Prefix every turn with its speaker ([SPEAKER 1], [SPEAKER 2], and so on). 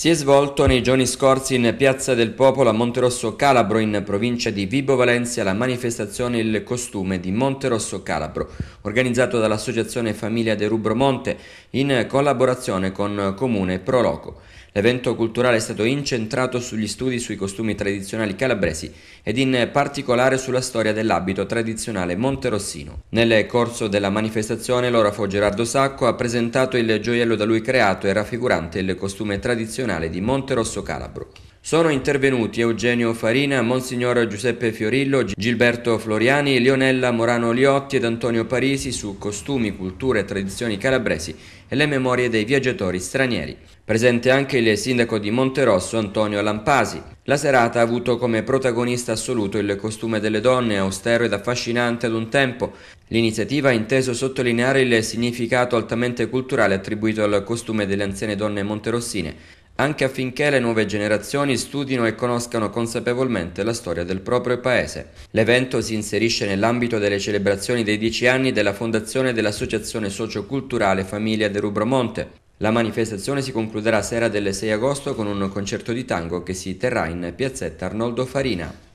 [SPEAKER 1] si è svolto nei giorni scorsi in Piazza del Popolo a Monterosso Calabro in provincia di Vibo Valencia la manifestazione Il costume di Monterosso Calabro organizzato dall'associazione Famiglia De Rubro Monte in collaborazione con Comune Proloco. L'evento culturale è stato incentrato sugli studi sui costumi tradizionali calabresi ed in particolare sulla storia dell'abito tradizionale monterossino. Nel corso della manifestazione l'orafo Gerardo Sacco ha presentato il gioiello da lui creato e raffigurante il costume tradizionale nazionale di Monterosso Calabro. Sono intervenuti Eugenio Farina, Monsignor Giuseppe Fiorillo, Gilberto Floriani, Leonella Morano Liotti ed Antonio Parisi su costumi, culture e tradizioni calabresi e le memorie dei viaggiatori stranieri. Presente anche il sindaco di Monterosso Antonio Lampasi. La serata ha avuto come protagonista assoluto il costume delle donne, austero ed affascinante ad un tempo. L'iniziativa ha inteso sottolineare il significato altamente culturale attribuito al costume delle anziane donne monterossine, anche affinché le nuove generazioni studino e conoscano consapevolmente la storia del proprio paese. L'evento si inserisce nell'ambito delle celebrazioni dei dieci anni della fondazione dell'Associazione Socioculturale Famiglia de Rubromonte. La manifestazione si concluderà sera del 6 agosto con un concerto di tango che si terrà in piazzetta Arnoldo Farina.